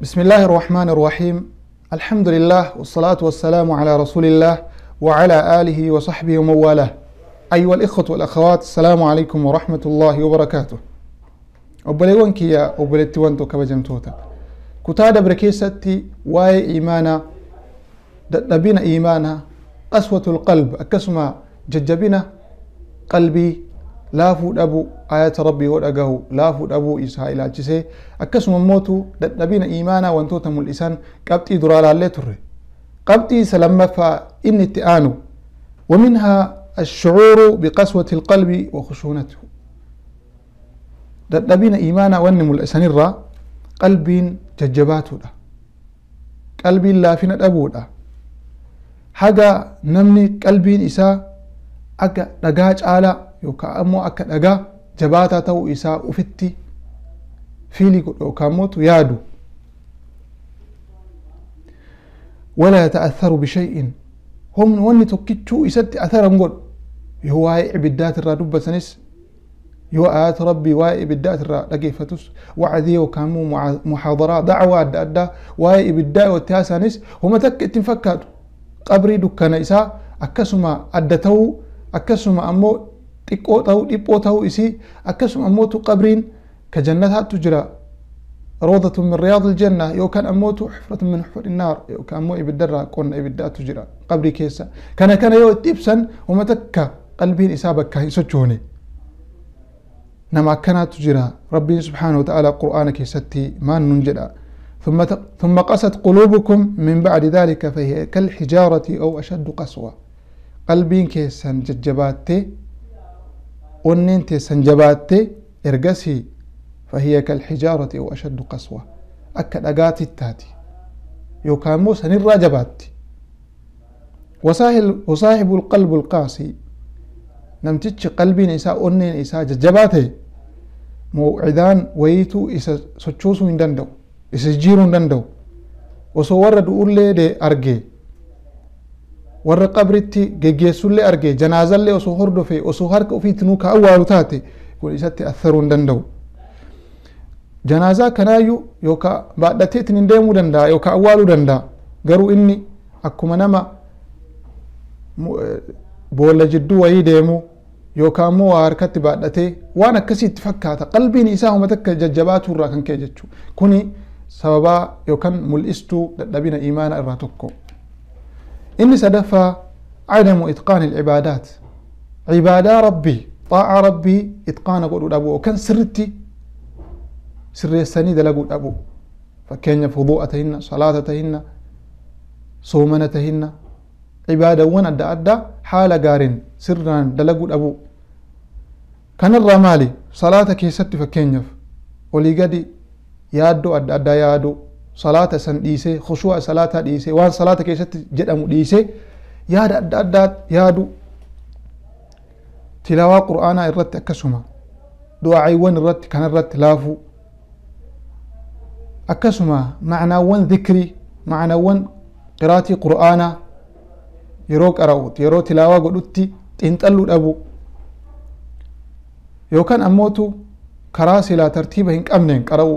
بسم الله الرحمن الرحيم الحمد لله والصلاة والسلام على رسول الله وعلى آله وصحبه ومن أيها الإخوة والأخوات السلام عليكم ورحمة الله وبركاته وبليونكي يا وبلتوانتو كبجمتوتا كتاد بركيستي واي إيمانا دبين إيمانا قسوة القلب أكسما ججبنا قلبي laafuu dhabu ayata rabbii hodha gahu laafuu dhabuu isaa ilaalchisee akkasuma mootu dadhabina imaanaa wantoota mul'isan qabxii duraa laallee turre qabxii isa lammaffaa inni itti aanu ومنها الشعور بقسوة القلب وخشونته ددبين إيمانا ونم الأسنرة قلب ججباته ده قلب لا فينا أبو ده حاجة نمني قلب إساء أكا دقاج آلَ يوكا أمو akka dhagaa جباتا ta'uu إساء أفتي فيلي قد يوكا mootu يادو ولا يتأثر بشيء هم نواني تكتشو يسد أثر نقول يهو آي عبدات الرادوبة سنس يهو آيات ربي واي عبدات الرادوبة الرا فتوس وعذي وكامو محاضرة دعوة أدى أدى واي عبدات سنس هم تك تنفكاتو قبري دكان إسا أكسما أدتو أكسما أمو xiqqoo ta'uu dhiphoo ta'uu isii akkasuma ammootu qabriin ka jannataattu روضة من رياض الجنة يو كان أموت حفرة من حفر النار يو كان مو إبدرة قلنا إبدا تجرى قبري كيسا كان كان يو تيبسا ومتك قلبي إسابة كهين سجوني نما كان تجرى ربي سبحانه وتعالى قرآن كيستي ما ننجرى ثم ثم قست قلوبكم من بعد ذلك فهي كالحجارة أو أشد قسوة قلبي كيسا ججباتي ونين سنجبات جباتي إرقسي فهي كالحجارة أو أشد قسوة أكد أقاتي التاتي يوكان موسى نراجبات جباتي وصاحب القلب القاسي نمتش قلبي نساء أنين إساء جباتي موعدان ويتو إسا سوچوسو هندندو إسا جيرو هندندو وصور أولي دي أرقي warra qabritti geggeessullee arge janaazallee osoo hordofe osoo harka ofiitinuu ka awwaalu taate kun isatti atharuu hin danda'u janaazaa kanaayyuu yookaa baadhatee itin hin deemuu danda'a yookaa awwaaluu danda'a garuu inni akkuma nama boolla jidduu wayii deemu yookaan immoo waa harkatti baadhatee waan akkasiitti fakkaata qalbiin isaa huma takka jajjabaatu irraa kan ka'e jechuudha kuni sababaa yookaan mul'istuu dadhabina imaanaa irraa tokko. إن سدف عدم إتقان العبادات عبادة ربي طاعة ربي إتقان قول أبو وكان سرتي سر السنيد لقول أبو فكان صلاة فضوءتهن صومنا صومنتهن عبادة وان أدى أدى حال قارن سرا دلقول أبو كان الرمالي صلاة يسد فكينيف ولي قدي يادو أدى أدى يادو salaata san dhiise khushu'a salaataa dhiise waan salaata keessatti jedhamu dhiise yaada adda addaa yaadu tilaawaa qur'aanaa irratti akkasuma du'aaciiwwan irratti kan irratti laafuu akkasuma macnaawwan dhikrii macnaawwan qiraatii qur'aanaa yeroo qara'ut yeroo tilaawaa godhutti xinxalluu dhabu yookaan ammootu karaa silaa tartiiba hin qabneen qara'u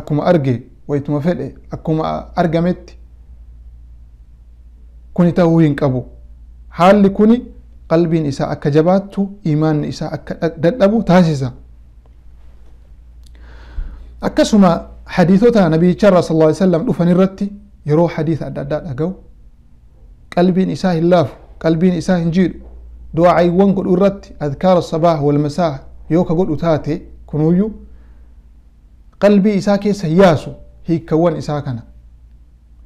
akkuma arge waytuma fedhe akkuma argametti kuni ta'uu hin qabu haalli kuni qalbiin isaa akka jabaattu imaanni isaa akka dadhabu taasisa akkasuma hadiithota nabiyyicha irraa sal alai sallam dhufan irratti yeroo hadiith adda addaa dhaga'u qalbiin isaa hin laafu qalbiin isaa hin jiidhu du'aayiwwan godhu irratti adkaara sabaah walmasaa yoo ka godhu taate kunuuyyu qalbii isaa keessa yaasu هي كون إساكنا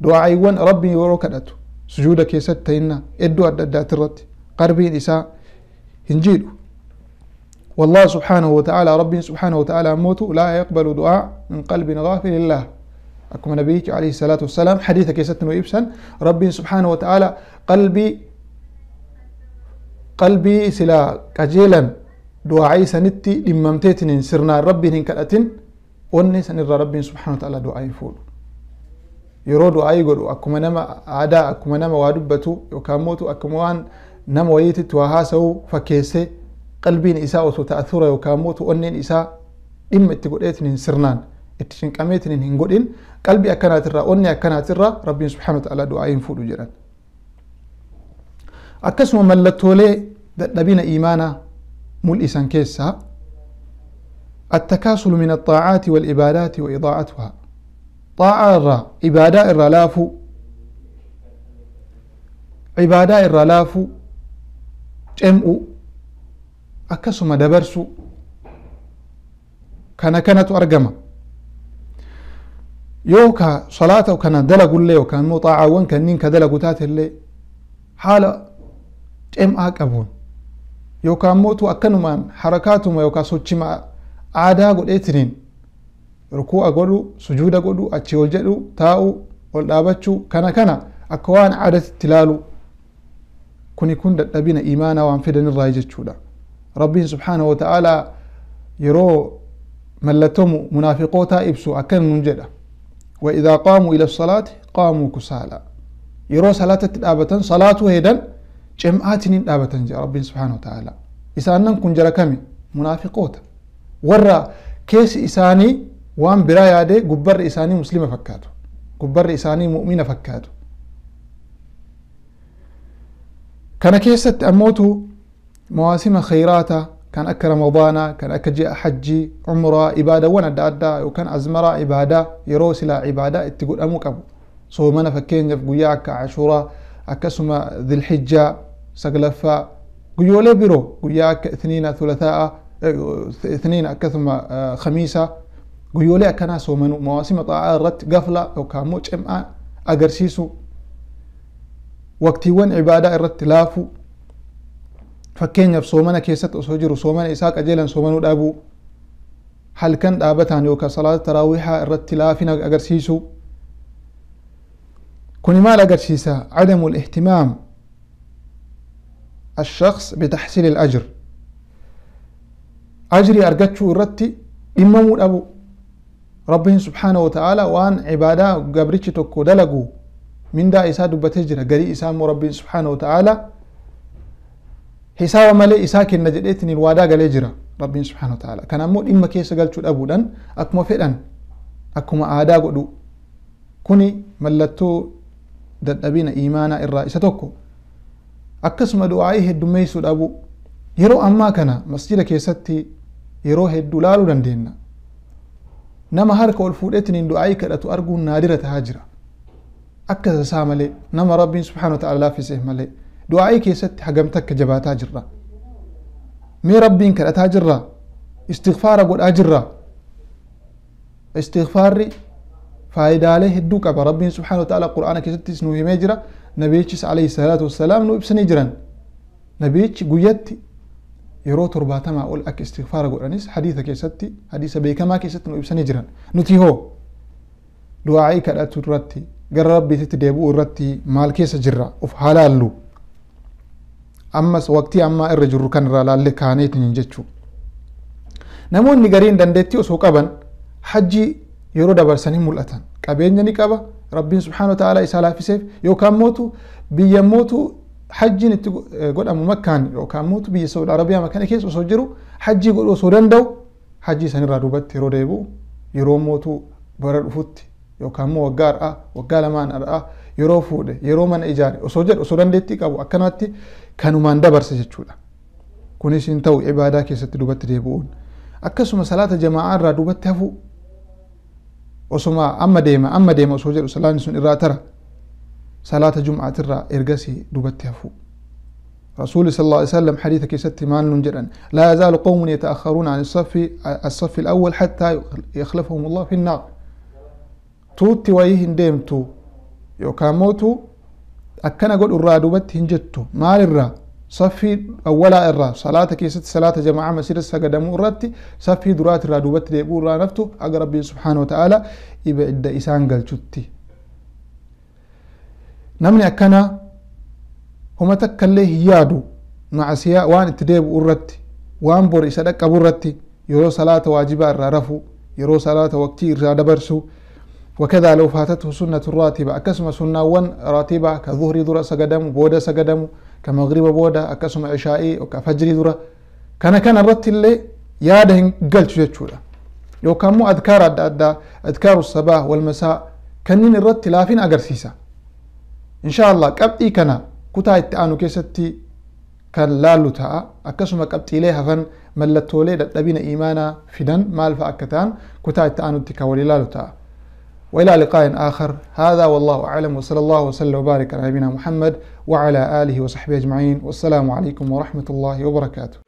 دعاء rabbiin ربي kadhatu sujuuda keessatti ta'inna iddoo adda addaati irratti qalbiin isaa hin والله سبحانه وتعالى ربي سبحانه وتعالى موت لا يقبل دعاء من قلب غافل لله أكما نبيك عليه الصلاة والسلام حديث كيسات وإبسن ربي سبحانه وتعالى قلبي قلبي سلا كجيلا دعاء سنتي لممتيتن سرنا ربي هنكالتن onni san irraa rabbiin subhaanahu ta'ala du'aa hin fuudhu yeroo du'aa yi godhu akkuma nama aadaa akkuma nama waa dubbatu yookaan mootu akkuma waan nama wayiititti waa haasa'u fakkeessee qalbiin isaa osoo ta'athura yookaan mootu onneen isaa dhimma itti godheetiin hin sirnaan itti shinqameetiin hin godhin qalbii akkanaatirraa onni akkanaatirraa rabbiin subhaanahu ta'ala du'aa hin fuudhu jedhan akkasuma mallattoolee dadhabina imaanaa mul'isan keessaa التكاسل من الطاعات والإبادات وإضاعتها طاعة الرا إبادة الرلاف لافو عبادة الرلاف لافو جمع أكسم دبرسو كان كانت أرقما يوكا صلاة وكان دلق اللي وكان مطاعة وان كان نين كدلق تات اللي حالا جمع أكبون يوكا موتو أكنما حركاتما يوكا سوچما aadaa godheetiniin rukuu'a godhu sujuuda godhu achii ol jedhu taa'u ol dhaabachuu kana kana akka waan caadatitti ilaalu kuni kun dadhabina imaanaa waan fidan irraa jechuudha rabbiin subxaanahu wata'aalaa yeroo mallatomu munaafiqootaa ibsu akkana nun jedha وإذا قاموا إلى الصلاة قاموا كسالى يرو صلاة تدابة صلاة هيدا جمعات دابة رب سبحانه وتعالى إسانا كن جرى كمي منافقوتا ورا كيس إساني وان برايا دي قبر إساني مسلمة فكاتو قبر إساني مؤمنة فكاتو كان كيسة أموتو مواسم خيراتا كان أكر رمضانا كان أكجي حجي عمرة إبادة وانا دادا وكان أزمرة إبادة يروس إلى عبادة اتقول أموك أبو صومنا فكين جف قياك عشورة أكسما ذي الحجة سقلفة قيولي برو قياك اثنين ثلاثاء اثنين كثما خميسة قيولي كنا سومنو مواسم طاعة رت قفلة أو كاموش ام أقرسيسو وقتي ون عبادة الرت لافو fakkeenyaaf soomana keessatti osoo jiru soomana isaa qajeelan soomanuu dhaabuu halkan dhaabataan yookaan salaata taraawihaa irratti laafina agarsiisu kuni maal agarsiisa cadamu lihtimaam الشخص بتحصيل الأجر ajrii argachuu irratti dhimmamuu dhabu rabbiin subhaana wataaala waan cibaadaa gabrichi tokko dalagu mindaa isaa dubbatee jira garii isaa immoo rabbiin subhaana wataaala hisaaba malee isaa kenna jedheetiin waadaa galee jira rabbiin subhaana wataaala kana immoo dhimma keessa galchuu dhabuudhaan akkuma fedhan akkuma aadaa godhu kuni mallattoo dadhabina imaanaa irraa isa tokko akkasuma du'aa'ii heddummeessuu dhabu yeroo ammaa kana masjida keessatti يروه هدو لالو دندينا نما هرك والفودتن اندو عيكا لاتو أرقو نادرة هاجرة أكذا سامالي نما ربي سبحانه وتعالى في سيهمالي دو عيكا ست حقمتك جبات هاجرة مي ربي انك هاجرة استغفار قول أجرة استغفاري فايدة عليه هدو كابا ربي سبحانه وتعالى قرآن كيست اسنوه ميجرة نبيتش عليه الصلاة والسلام نبيتش نجرا نبيتش قويتي yeroo torbaatamaa ol akka istighfaara godhanis hadiisa keessatti hadiisa beekamaa keessatti nu ibsanii jiran nuti hoo du'aa'ii kadhatu irratti gara rabbiititti deebi'uu irratti maal keessa jirra of halaallu ammas waqtii ammaa irra jirru kan irraa laallee kaaneetiin jechuu namoonni gariin dandeettii osoo qaban hajji yeroo dabarsanii mul'atan qabeenya ni qaba rabbiin subhaana wa isaa laafiseef yookaan mootu biyya mootu hajjiin itti godhamu makkaan yookaan mootu biyya saudi arabiyaa makana keessa osoo jiru hajjii godhu osoo danda'u hajjii sanirraa duubatti yeroo deebi'u yeroo mootu bara dhufutti yookaan immoo waggaa har'aa waggaa lamaan har'aa yeroo fuudhe yeroo mana ijaare osoo jedhu osoo dandeettii qabu akkanatti kanumaan dabarse jechuudha. Kunis hin ta'u ibaadaa keessatti duubatti deebi'uun akkasuma salaata jama'aa irraa duubatti hafu osuma amma deema amma deema osoo jedhu salaanni sun irraa tara صلاة جمعة ترى إرجسي دوبتها فو رسول صلى الله عليه وسلم حديث كيست مال جدا لا يزال قوم يتأخرون عن الصف الصف الأول حتى يخلفهم الله في النار توتي ويهن ديمتو يوكاموتو أكنا قد الرا دوبت هنجتو مال الرا صفي أولا الرا صلاة كيست صلاة جماعة مسيرة السقدمو الراتي صفي درات الرا دوبت ديبو الرا نفتو أقرب سبحانه وتعالى إبعد إسان قلتشتي نمني أكنا هما تكله يادو معسيا وان تدب ورتي وان بور إسادة كبرتي يرو صلاة واجبة الرفو يرو صلاة وقت إرادة برسو وكذا لو فاتته سنة الراتبة أكسم سنة وان راتبة كظهر ذرة سقدم بودة سقدم كمغرب بودة أكسم عشائي وكفجر ذرة كان كان الرتي اللي ياده قلت جتشولا يو كان مو أذكار أدكار الصباح والمساء كنين الرتي لافين أقرسيسا insha allah qabxii kana kutaa itti aanu keessatti kan laallu ta'a akkasuma qabxiilee hafan mallattoolee dadhabina imaanaa fidan maal fa'a akka ta'an kutaa itti aanutti kan walii laalu ta'a وإلى لقاء آخر هذا والله أعلم وصلى الله وسلم وبارك على نبينا محمد وعلى آله وصحبه أجمعين والسلام عليكم ورحمة الله وبركاته